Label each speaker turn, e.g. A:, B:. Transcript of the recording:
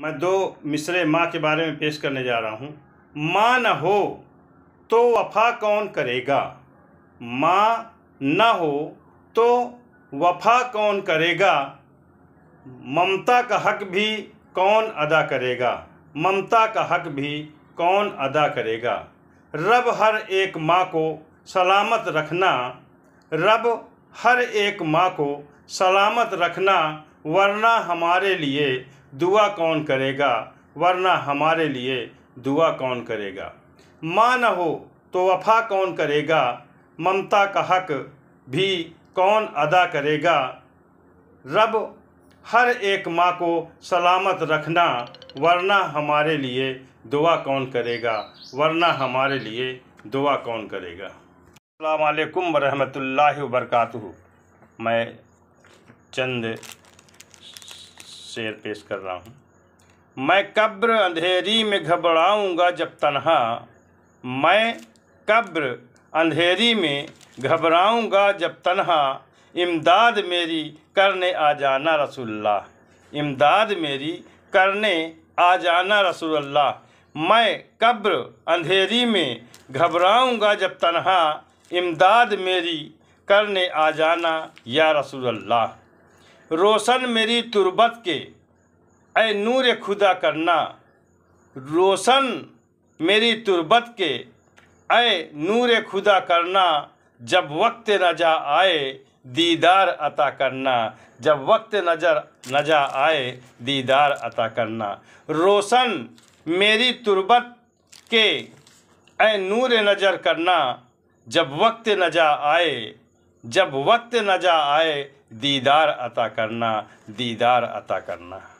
A: मैं दो मिसरे माँ के बारे में पेश करने जा रहा हूँ माँ न हो तो वफा कौन करेगा माँ न हो तो वफा कौन करेगा ममता का हक भी कौन अदा करेगा ममता का हक भी कौन अदा करेगा रब हर एक माँ को सलामत रखना रब हर एक माँ को सलामत रखना वरना हमारे लिए दुआ कौन करेगा वरना हमारे लिए दुआ कौन करेगा माँ न हो तो वफा कौन करेगा ममता का हक भी कौन अदा करेगा रब हर एक माँ को सलामत रखना वरना हमारे लिए दुआ कौन करेगा वरना हमारे लिए दुआ कौन करेगा अल्लाम वरहमल वर्का मैं चंद शेर पेश कर रहा हूँ मैं कब्र अंधेरी में घबराऊंगा जब तनहा मैं कब्र अंधेरी में घबराऊंगा जब तनहा इमदाद मेरी करने आ जाना रसुल्ला इमदाद मेरी करने आ जाना रसुल्ला मैं कब्र अंधेरी में घबराऊंगा जब तनहा इमदाद मेरी करने आ जाना या रसूल अल्लाह रोशन मेरी तुरबत के ए नूर खुदा करना रोशन मेरी तुरबत के ए नूर खुदा करना जब वक्त न जा आए दीदार अता करना जब वक्त नजर न जा आए दीदार अता करना रोशन मेरी तुरबत के ए नूर नज़र करना जब वक्त न जा आए जब वक्त न जा आए दीदार अता करना दीदार अता करना